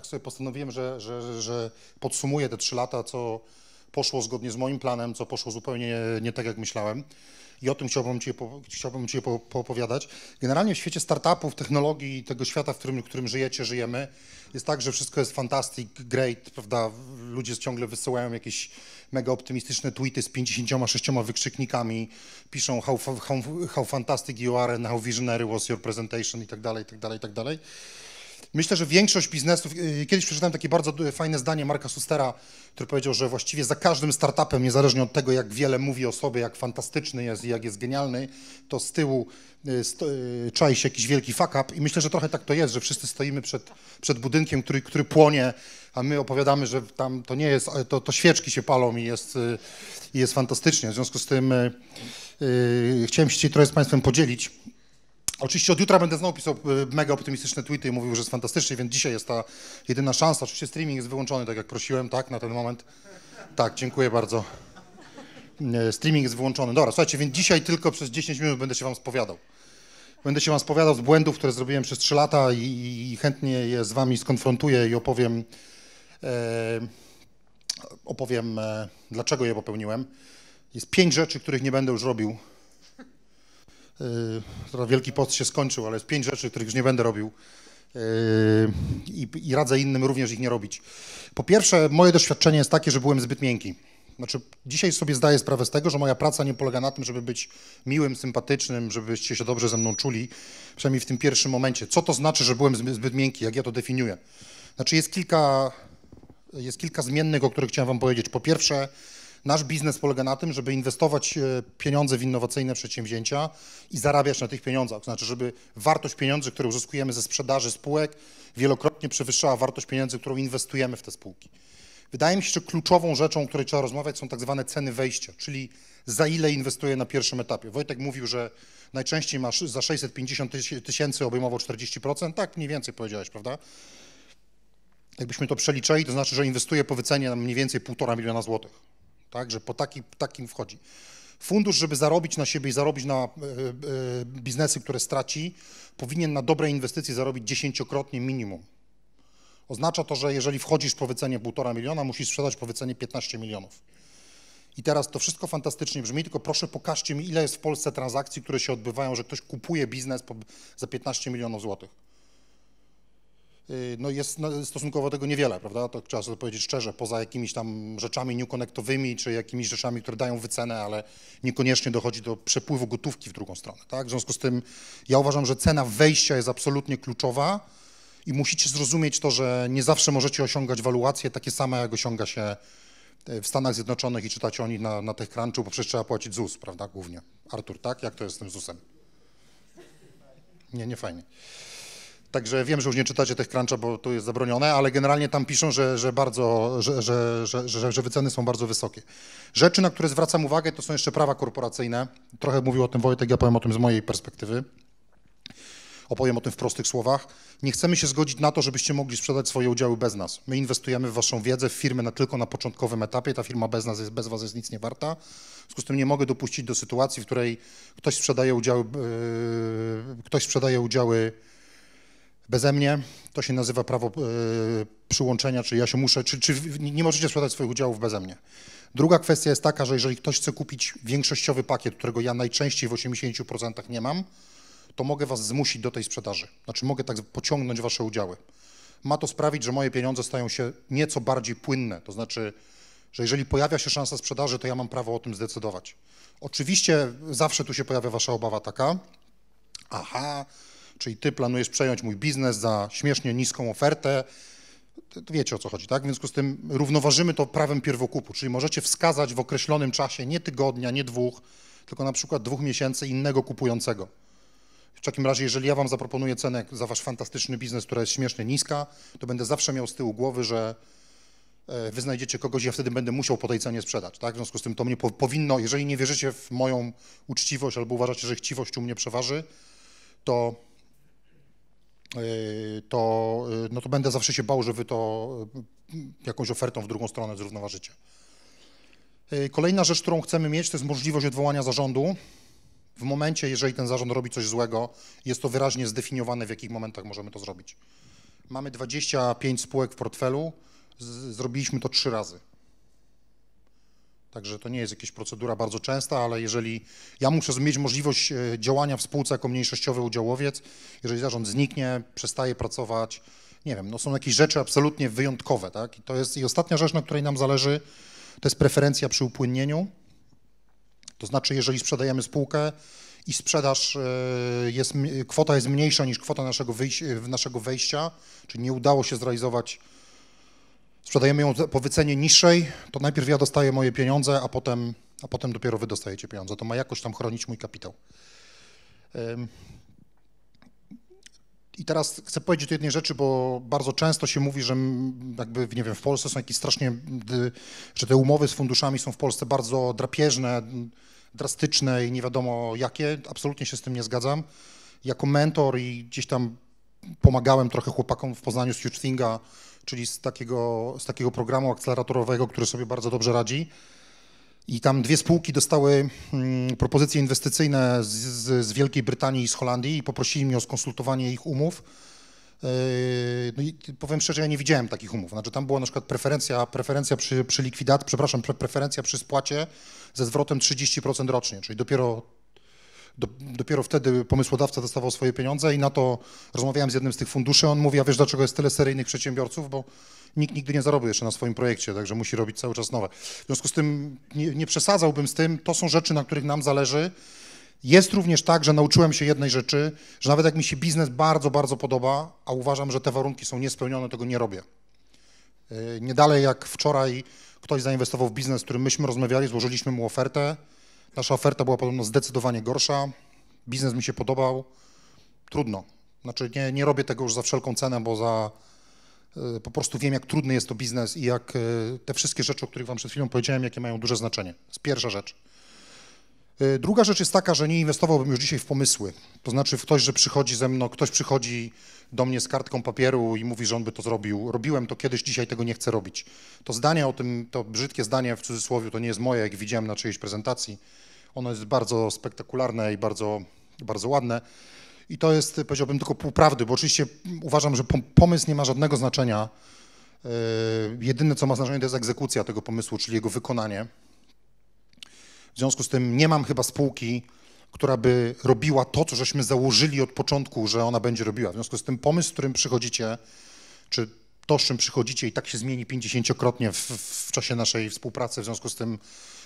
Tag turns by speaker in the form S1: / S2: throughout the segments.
S1: tak sobie postanowiłem, że, że, że podsumuję te trzy lata, co poszło zgodnie z moim planem, co poszło zupełnie nie tak, jak myślałem. I o tym chciałbym Ci, chciałbym ci poopowiadać. Generalnie w świecie startupów, technologii, tego świata, w którym, w którym żyjecie, żyjemy, jest tak, że wszystko jest fantastic, great, prawda? Ludzie ciągle wysyłają jakieś mega optymistyczne tweety z 56 wykrzyknikami, piszą how, how, how fantastic you are and how visionary was your presentation i tak dalej, i tak dalej, i tak dalej. Myślę, że większość biznesów, y, kiedyś przeczytałem takie bardzo fajne zdanie Marka Sustera, który powiedział, że właściwie za każdym startupem, niezależnie od tego, jak wiele mówi o sobie, jak fantastyczny jest i jak jest genialny, to z tyłu y, y, czai się jakiś wielki fuck up i myślę, że trochę tak to jest, że wszyscy stoimy przed, przed budynkiem, który, który płonie, a my opowiadamy, że tam to nie jest, to, to świeczki się palą i jest, i jest fantastycznie. W związku z tym yy, chciałem się trochę z Państwem podzielić Oczywiście od jutra będę znowu pisał y, mega optymistyczne tweety i mówił, że jest fantastycznie, więc dzisiaj jest ta jedyna szansa. Oczywiście streaming jest wyłączony, tak jak prosiłem, tak, na ten moment. Tak, dziękuję bardzo. Streaming jest wyłączony. Dobra, słuchajcie, więc dzisiaj tylko przez 10 minut będę się wam spowiadał. Będę się wam spowiadał z błędów, które zrobiłem przez 3 lata i, i chętnie je z wami skonfrontuję i opowiem, e, opowiem e, dlaczego je popełniłem. Jest pięć rzeczy, których nie będę już robił Yy, Wielki Post się skończył, ale jest pięć rzeczy, których już nie będę robił. Y, I, i, radzę innym również ich nie robić. Po pierwsze, moje doświadczenie jest takie, że byłem zbyt miękki. Znaczy, dzisiaj sobie zdaję sprawę z tego, że moja praca nie polega na tym, żeby być miłym, sympatycznym, żebyście się dobrze ze mną czuli, przynajmniej w tym pierwszym momencie. Co to znaczy, że byłem zbyt miękki, jak ja to definiuję? Znaczy, jest kilka, jest kilka zmiennych, o których chciałem Wam powiedzieć. Po pierwsze, Nasz biznes polega na tym, żeby inwestować e, pieniądze w innowacyjne przedsięwzięcia i zarabiać na tych pieniądzach. To znaczy, żeby wartość pieniędzy, które uzyskujemy ze sprzedaży spółek, wielokrotnie przewyższała wartość pieniędzy, którą inwestujemy w te spółki. Wydaje mi się, że kluczową rzeczą, o której trzeba rozmawiać, są tak zwane ceny wejścia, czyli za ile inwestuje na pierwszym etapie. Wojtek mówił, że najczęściej masz za 650 tysięcy obejmował 40%, tak mniej więcej powiedziałeś, prawda? Jakbyśmy to przeliczyli, to znaczy, że inwestuje po wycenie mniej więcej 1,5 miliona złotych tak, że po taki, takim wchodzi. Fundusz, żeby zarobić na siebie i zarobić na e, e, biznesy, które straci, powinien na dobre inwestycje zarobić dziesięciokrotnie minimum. Oznacza to, że jeżeli wchodzisz po wycenie 1,5 miliona, musisz sprzedać po wycenie 15 milionów. I teraz to wszystko fantastycznie brzmi, tylko proszę pokażcie mi, ile jest w Polsce transakcji, które się odbywają, że ktoś kupuje biznes za 15 milionów złotych. Y, no jest stosunkowo tego niewiele, prawda? To trzeba sobie powiedzieć szczerze, poza jakimiś tam rzeczami newconnectowymi, czy jakimiś rzeczami, które dają wycenę, ale niekoniecznie dochodzi do przepływu gotówki w drugą stronę, tak? W związku z tym ja uważam, że cena wejścia jest absolutnie kluczowa i musicie zrozumieć to, że nie zawsze możecie osiągać waluacje takie same, jak osiąga się e, w Stanach Zjednoczonych i czytać o nich na, na tych crunchu, bo przecież trzeba płacić ZUS, prawda, głównie. Artur, tak? Jak to jest z tym ZUS-em? Nie, nie fajnie. Także wiem, że już nie czytacie tych cruncha, bo to jest zabronione, ale generalnie tam piszą, że, że bardzo, że, że, że, że, wyceny są bardzo wysokie. Rzeczy, na które zwracam uwagę, to są jeszcze prawa korporacyjne. Trochę mówił o tym Wojtek, ja powiem o tym z mojej perspektywy. Opowiem o tym w prostych słowach. Nie chcemy się zgodzić na to, żebyście mogli sprzedać swoje udziały bez nas. My inwestujemy w waszą wiedzę, w firmy na, tylko na początkowym etapie. Ta firma bez nas, jest, bez was jest nic nie warta. W związku z tym nie mogę dopuścić do sytuacji, w której ktoś sprzedaje udziały, yy, ktoś sprzedaje udziały Beze mnie to się nazywa prawo e, przyłączenia, czyli ja się muszę, czy, czy nie możecie sprzedać swoich udziałów beze mnie. Druga kwestia jest taka, że jeżeli ktoś chce kupić większościowy pakiet, którego ja najczęściej w 80% nie mam, to mogę was zmusić do tej sprzedaży. Znaczy mogę tak pociągnąć wasze udziały. Ma to sprawić, że moje pieniądze stają się nieco bardziej płynne, to znaczy, że jeżeli pojawia się szansa sprzedaży, to ja mam prawo o tym zdecydować. Oczywiście zawsze tu się pojawia wasza obawa taka, aha, czyli ty planujesz przejąć mój biznes za śmiesznie niską ofertę, wiecie o co chodzi, tak? W związku z tym równoważymy to prawem pierwokupu, czyli możecie wskazać w określonym czasie, nie tygodnia, nie dwóch, tylko na przykład dwóch miesięcy innego kupującego. W takim razie, jeżeli ja wam zaproponuję cenę za wasz fantastyczny biznes, która jest śmiesznie niska, to będę zawsze miał z tyłu głowy, że e, wy znajdziecie kogoś, ja wtedy będę musiał po tej cenie sprzedać, tak? W związku z tym to mnie po, powinno, jeżeli nie wierzycie w moją uczciwość albo uważacie, że chciwość u mnie przeważy, to Yy, to, yy, no to będę zawsze się bał, że wy to yy, jakąś ofertą w drugą stronę zrównoważycie. Kolejna rzecz, którą chcemy mieć, to jest możliwość odwołania zarządu. W momencie, jeżeli ten zarząd robi coś złego, jest to wyraźnie zdefiniowane, w jakich momentach możemy to zrobić. Mamy 25 spółek w portfelu, zrobiliśmy to trzy razy. Także to nie jest jakaś procedura bardzo częsta, ale jeżeli ja muszę mieć możliwość e, działania w spółce jako mniejszościowy udziałowiec, jeżeli zarząd zniknie, przestaje pracować, nie wiem, no są jakieś rzeczy absolutnie wyjątkowe, tak? I to jest i ostatnia rzecz, na której nam zależy, to jest preferencja przy upłynnieniu. To znaczy, jeżeli sprzedajemy spółkę i sprzedaż e, jest, kwota jest mniejsza niż kwota naszego, e, naszego wejścia, czyli nie udało się zrealizować sprzedajemy ją po wycenie niższej, to najpierw ja dostaję moje pieniądze, a potem, a potem dopiero wy dostajecie pieniądze. To ma jakoś tam chronić mój kapitał. I teraz chcę powiedzieć o jednej rzeczy, bo bardzo często się mówi, że jakby, nie wiem, w Polsce są jakieś strasznie, że te umowy z funduszami są w Polsce bardzo drapieżne, drastyczne i nie wiadomo jakie. Absolutnie się z tym nie zgadzam. Jako mentor i gdzieś tam pomagałem trochę chłopakom w Poznaniu z Huge Thinga, czyli z takiego, z takiego programu akceleratorowego, który sobie bardzo dobrze radzi. I tam dwie spółki dostały mm, propozycje inwestycyjne z, z, Wielkiej Brytanii i z Holandii i poprosili mnie o skonsultowanie ich umów. Yy, no i powiem szczerze, ja nie widziałem takich umów. Znaczy tam była na przykład preferencja, preferencja przy, przy likwidacji, przepraszam, preferencja przy spłacie ze zwrotem 30% rocznie, czyli dopiero dopiero wtedy pomysłodawca dostawał swoje pieniądze i na to rozmawiałem z jednym z tych funduszy. On mówi, a wiesz dlaczego jest tyle seryjnych przedsiębiorców, bo nikt nigdy nie zarobił jeszcze na swoim projekcie, także musi robić cały czas nowe. W związku z tym nie, nie przesadzałbym z tym, to są rzeczy, na których nam zależy. Jest również tak, że nauczyłem się jednej rzeczy, że nawet jak mi się biznes bardzo, bardzo podoba, a uważam, że te warunki są niespełnione, tego nie robię. E, nie dalej jak wczoraj ktoś zainwestował w biznes, z którym myśmy rozmawiali, złożyliśmy mu ofertę, Nasza oferta była podobno zdecydowanie gorsza, biznes mi się podobał, trudno. Znaczy nie, nie robię tego już za wszelką cenę, bo za, y, po prostu wiem, jak trudny jest to biznes i jak y, te wszystkie rzeczy, o których Wam przed chwilą powiedziałem, jakie mają duże znaczenie. To jest pierwsza rzecz. Y, druga rzecz jest taka, że nie inwestowałbym już dzisiaj w pomysły. To znaczy w ktoś, że przychodzi ze mną, ktoś przychodzi do mnie z kartką papieru i mówi, że on by to zrobił. Robiłem to kiedyś, dzisiaj tego nie chcę robić. To zdanie o tym, to brzydkie zdanie w cudzysłowie, to nie jest moje, jak widziałem na czyjejś prezentacji. Ono jest bardzo spektakularne i bardzo, bardzo ładne. I to jest, powiedziałbym, tylko półprawdy, bo oczywiście uważam, że pomysł nie ma żadnego znaczenia. Yy, jedyne, co ma znaczenie, to jest egzekucja tego pomysłu, czyli jego wykonanie. W związku z tym nie mam chyba spółki, która by robiła to, co żeśmy założyli od początku, że ona będzie robiła. W związku z tym pomysł, z którym przychodzicie, czy to, z czym przychodzicie i tak się zmieni 50-krotnie w, w, czasie naszej współpracy, w związku z tym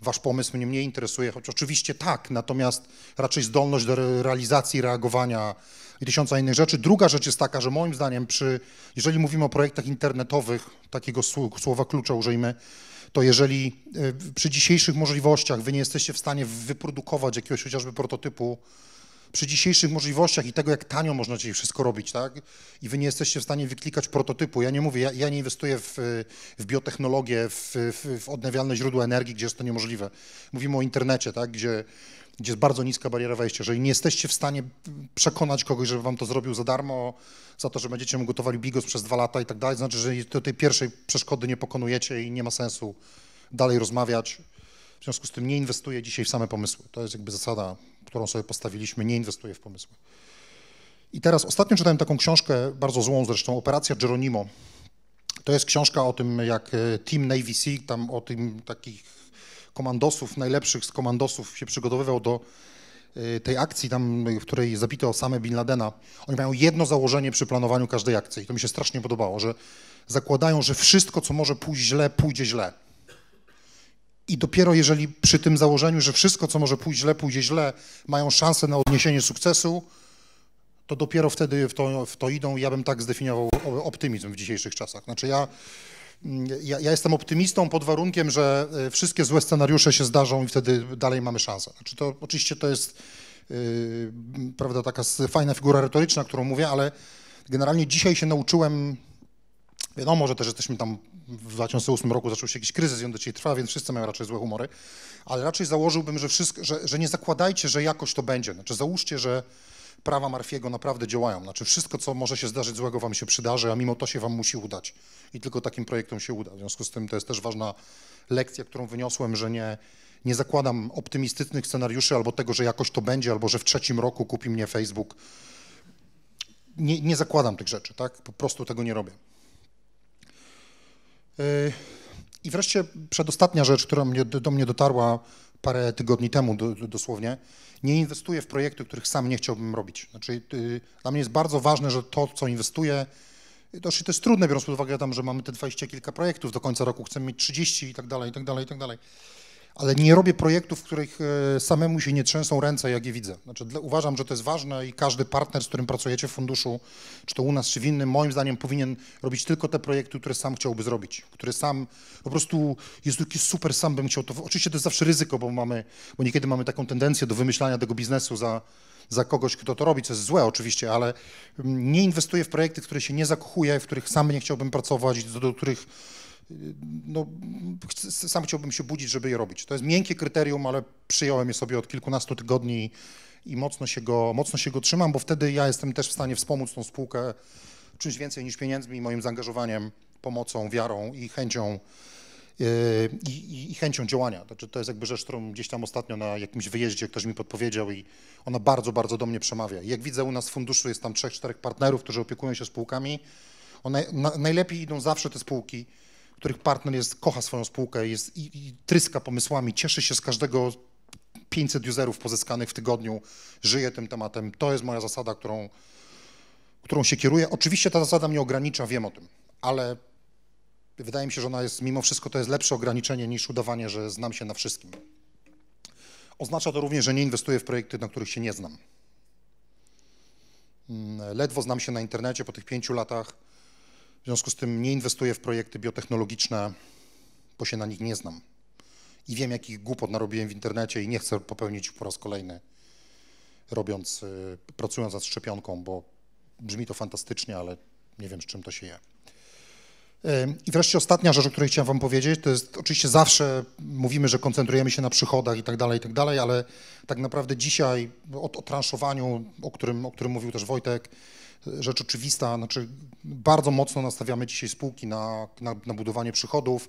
S1: wasz pomysł mnie mniej interesuje, choć oczywiście tak, natomiast raczej zdolność do realizacji, reagowania i tysiąca innych rzeczy. Druga rzecz jest taka, że moim zdaniem przy, jeżeli mówimy o projektach internetowych, takiego słowa klucza użyjmy, to jeżeli e, przy dzisiejszych możliwościach wy nie jesteście w stanie wyprodukować jakiegoś chociażby prototypu przy dzisiejszych możliwościach i tego, jak tanio można dzisiaj wszystko robić, tak? I wy nie jesteście w stanie wyklikać prototypu. Ja nie mówię, ja, ja nie inwestuję w, w biotechnologię, w, w, w, odnawialne źródła energii, gdzie jest to niemożliwe. Mówimy o internecie, tak? Gdzie, gdzie jest bardzo niska bariera wejścia. Jeżeli nie jesteście w stanie przekonać kogoś, żeby wam to zrobił za darmo, za to, że będziecie mu gotowali bigos przez dwa lata i tak dalej, znaczy, że do tej pierwszej przeszkody nie pokonujecie i nie ma sensu dalej rozmawiać w związku z tym nie inwestuję dzisiaj w same pomysły. To jest jakby zasada, którą sobie postawiliśmy, nie inwestuję w pomysły. I teraz ostatnio czytałem taką książkę, bardzo złą zresztą, Operacja Geronimo. To jest książka o tym, jak e, Team Navy Sea, tam o tym takich komandosów, najlepszych z komandosów się przygotowywał do e, tej akcji, tam, e, w której zabito same Bin Ladena. Oni mają jedno założenie przy planowaniu każdej akcji i to mi się strasznie podobało, że zakładają, że wszystko, co może pójść źle, pójdzie źle. I dopiero jeżeli przy tym założeniu, że wszystko, co może pójść źle, pójdzie źle, mają szansę na odniesienie sukcesu, to dopiero wtedy w to, w to idą. Ja bym tak zdefiniował optymizm w dzisiejszych czasach. Znaczy ja, mm, ja, ja, jestem optymistą pod warunkiem, że e, wszystkie złe scenariusze się zdarzą i wtedy dalej mamy szansę. Znaczy to oczywiście to jest yy, prawda, taka fajna figura retoryczna, którą mówię, ale generalnie dzisiaj się nauczyłem, wiadomo, że też jesteśmy tam w 2008 roku zaczął się jakiś kryzys i on do dzisiaj trwa, więc wszyscy mają raczej złe humory, ale raczej założyłbym, że, wszystko, że, że nie zakładajcie, że jakoś to będzie. Znaczy załóżcie, że prawa Marfiego naprawdę działają. Znaczy wszystko, co może się zdarzyć złego wam się przydarzy, a mimo to się wam musi udać. I tylko takim projektom się uda. W związku z tym to jest też ważna lekcja, którą wyniosłem, że nie, nie zakładam optymistycznych scenariuszy albo tego, że jakoś to będzie, albo że w trzecim roku kupi mnie Facebook. Nie, nie zakładam tych rzeczy, tak? Po prostu tego nie robię. I wreszcie przedostatnia rzecz, która mnie, do mnie dotarła parę tygodni temu do, do, dosłownie, nie inwestuję w projekty, których sam nie chciałbym robić. Znaczy, y, dla mnie jest bardzo ważne, że to, co inwestuję, znaczy, to jest trudne, biorąc pod uwagę, tam, że mamy te dwadzieścia kilka projektów, do końca roku chcemy mieć 30 i tak dalej, i tak dalej, i tak dalej ale nie robię projektów, w których e, samemu się nie trzęsą ręce, jak je widzę. Znaczy, uważam, że to jest ważne i każdy partner, z którym pracujecie w funduszu, czy to u nas, czy w innym, moim zdaniem powinien robić tylko te projekty, które sam chciałby zrobić, które sam po prostu jest taki super, sam bym chciał to. Oczywiście to jest zawsze ryzyko, bo mamy, bo niekiedy mamy taką tendencję do wymyślania tego biznesu za, za kogoś, kto to robi, co jest złe oczywiście, ale mm, nie inwestuję w projekty, w które się nie zakochuję, w których sam nie chciałbym pracować, do, do których no, sam chciałbym się budzić, żeby je robić. To jest miękkie kryterium, ale przyjąłem je sobie od kilkunastu tygodni i mocno się go, mocno się go trzymam, bo wtedy ja jestem też w stanie wspomóc tą spółkę czymś więcej niż pieniędzmi, moim zaangażowaniem, pomocą, wiarą i chęcią. E, i, i, chęcią działania. Znaczy, to jest jakby rzecz, którą gdzieś tam ostatnio na jakimś wyjeździe ktoś mi podpowiedział i ona bardzo, bardzo do mnie przemawia. jak widzę u nas w funduszu jest tam trzech, czterech partnerów, którzy opiekują się spółkami, one na, najlepiej idą zawsze te spółki, których partner jest, kocha swoją spółkę jest, i, i tryska pomysłami, cieszy się z każdego 500 userów pozyskanych w tygodniu, żyje tym tematem. To jest moja zasada, którą, którą się kieruję. Oczywiście ta zasada mnie ogranicza, wiem o tym, ale wydaje mi się, że ona jest, mimo wszystko, to jest lepsze ograniczenie niż udawanie, że znam się na wszystkim. Oznacza to również, że nie inwestuję w projekty, na których się nie znam. Mm, ledwo znam się na internecie po tych pięciu latach w związku z tym nie inwestuję w projekty biotechnologiczne, bo się na nich nie znam. I wiem, jakich głupot narobiłem w internecie i nie chcę popełnić po raz kolejny, robiąc, y, pracując nad szczepionką, bo brzmi to fantastycznie, ale nie wiem, z czym to się je. I wreszcie ostatnia rzecz, o której chciałem Wam powiedzieć, to jest oczywiście zawsze mówimy, że koncentrujemy się na przychodach i tak dalej, i tak dalej, ale tak naprawdę dzisiaj o, o transzowaniu, o którym, o którym mówił też Wojtek, rzecz oczywista, znaczy bardzo mocno nastawiamy dzisiaj spółki na, na, na budowanie przychodów.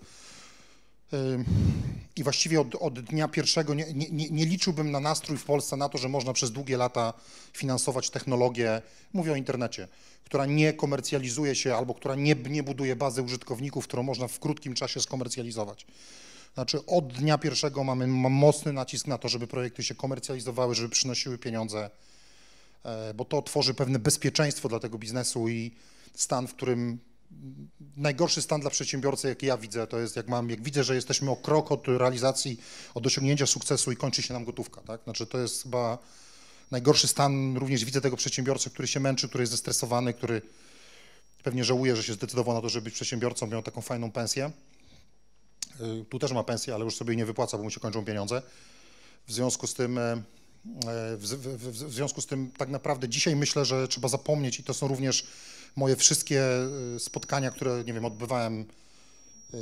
S1: I właściwie od, od dnia pierwszego nie, nie, nie, liczyłbym na nastrój w Polsce na to, że można przez długie lata finansować technologię, mówię o internecie, która nie komercjalizuje się albo która nie, nie buduje bazy użytkowników, którą można w krótkim czasie skomercjalizować. Znaczy od dnia pierwszego mamy mocny nacisk na to, żeby projekty się komercjalizowały, żeby przynosiły pieniądze E, bo to tworzy pewne bezpieczeństwo dla tego biznesu i stan, w którym najgorszy stan dla przedsiębiorcy, jaki ja widzę, to jest jak mam, jak widzę, że jesteśmy o krok od realizacji, od osiągnięcia sukcesu i kończy się nam gotówka, tak? Znaczy to jest chyba najgorszy stan, również widzę tego przedsiębiorcy, który się męczy, który jest zestresowany, który pewnie żałuje, że się zdecydował na to, żeby być przedsiębiorcą, miał taką fajną pensję. Y, tu też ma pensję, ale już sobie nie wypłaca, bo mu się kończą pieniądze. W związku z tym e, E, w, w, w związku z tym tak naprawdę dzisiaj myślę, że trzeba zapomnieć i to są również moje wszystkie e, spotkania, które, nie wiem, odbywałem e,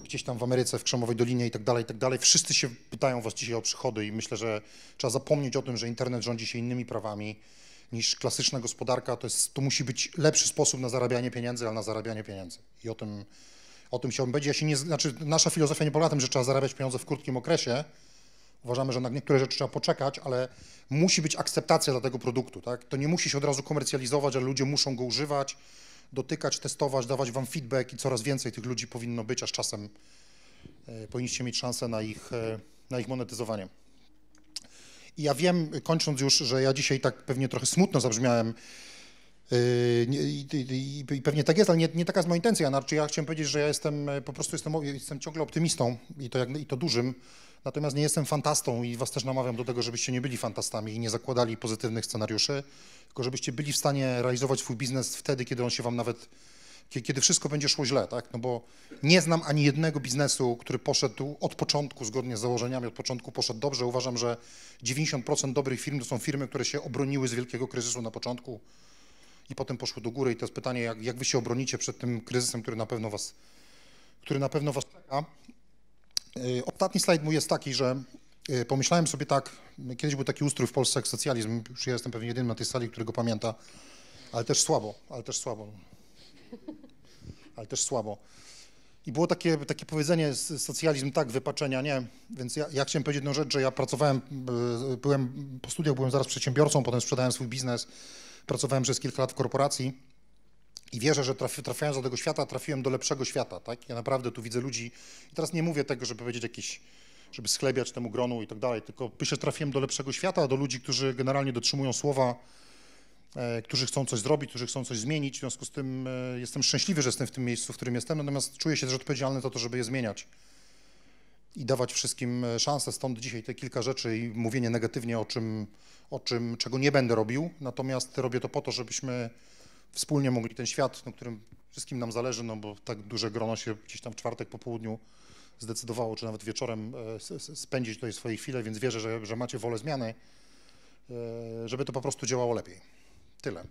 S1: gdzieś tam w Ameryce, w Krzemowej Dolinie i tak dalej, i tak dalej. Wszyscy się pytają was dzisiaj o przychody i myślę, że trzeba zapomnieć o tym, że internet rządzi się innymi prawami niż klasyczna gospodarka. To, jest, to musi być lepszy sposób na zarabianie pieniędzy, ale na zarabianie pieniędzy. I o tym, o tym chciałbym powiedzieć. Ja się nie, znaczy nasza filozofia nie polega na tym, że trzeba zarabiać pieniądze w krótkim okresie, Uważamy, że na niektóre rzeczy trzeba poczekać, ale musi być akceptacja dla tego produktu. Tak? To nie musi się od razu komercjalizować, ale ludzie muszą go używać, dotykać, testować, dawać wam feedback i coraz więcej tych ludzi powinno być, aż czasem e, powinniście mieć szansę na ich, e, na ich monetyzowanie. I ja wiem, kończąc już, że ja dzisiaj tak pewnie trochę smutno zabrzmiałem, e, i, i, i, pewnie tak jest, ale nie, nie taka jest moja intencja. Znaczy ja chciałem powiedzieć, że ja jestem po prostu jestem, jestem ciągle optymistą i to, jak, i to dużym. Natomiast nie jestem fantastą i was też namawiam do tego, żebyście nie byli fantastami i nie zakładali pozytywnych scenariuszy, tylko żebyście byli w stanie realizować swój biznes wtedy, kiedy on się wam nawet, kiedy wszystko będzie szło źle, tak? No bo nie znam ani jednego biznesu, który poszedł od początku, zgodnie z założeniami, od początku poszedł dobrze. Uważam, że 90% dobrych firm to są firmy, które się obroniły z wielkiego kryzysu na początku i potem poszły do góry. I to jest pytanie, jak, jak wy się obronicie przed tym kryzysem, który na pewno was, który na pewno was czeka. Y, ostatni slajd mój jest taki, że y, pomyślałem sobie tak, kiedyś był taki ustrój w Polsce jak socjalizm, już ja jestem pewnie jedynym na tej sali, którego pamięta, ale też słabo, ale też słabo. Ale też słabo. I było takie, takie powiedzenie, socjalizm tak, wypaczenia nie. Więc ja, ja chciałem powiedzieć jedną rzecz, że ja pracowałem, y, byłem po studiach, byłem zaraz przedsiębiorcą, potem sprzedałem swój biznes, pracowałem przez kilka lat w korporacji i wierzę, że traf, trafiając do tego świata, trafiłem do lepszego świata, tak? Ja naprawdę tu widzę ludzi, i teraz nie mówię tego, żeby powiedzieć jakiś, żeby schlebiać temu gronu i tak dalej, tylko myślę, że trafiłem do lepszego świata, do ludzi, którzy generalnie dotrzymują słowa, e, którzy chcą coś zrobić, którzy chcą coś zmienić, w związku z tym e, jestem szczęśliwy, że jestem w tym miejscu, w którym jestem, natomiast czuję się też odpowiedzialny za to, żeby je zmieniać i dawać wszystkim e, szansę. Stąd dzisiaj te kilka rzeczy i mówienie negatywnie o czym, o czym, czego nie będę robił, natomiast robię to po to, żebyśmy wspólnie mogli ten świat, na którym wszystkim nam zależy, no bo tak duże grono się gdzieś tam w czwartek po południu zdecydowało, czy nawet wieczorem e, spędzić tutaj swoje chwile, więc wierzę, że, że macie wolę zmiany, e, żeby to po prostu działało lepiej. Tyle.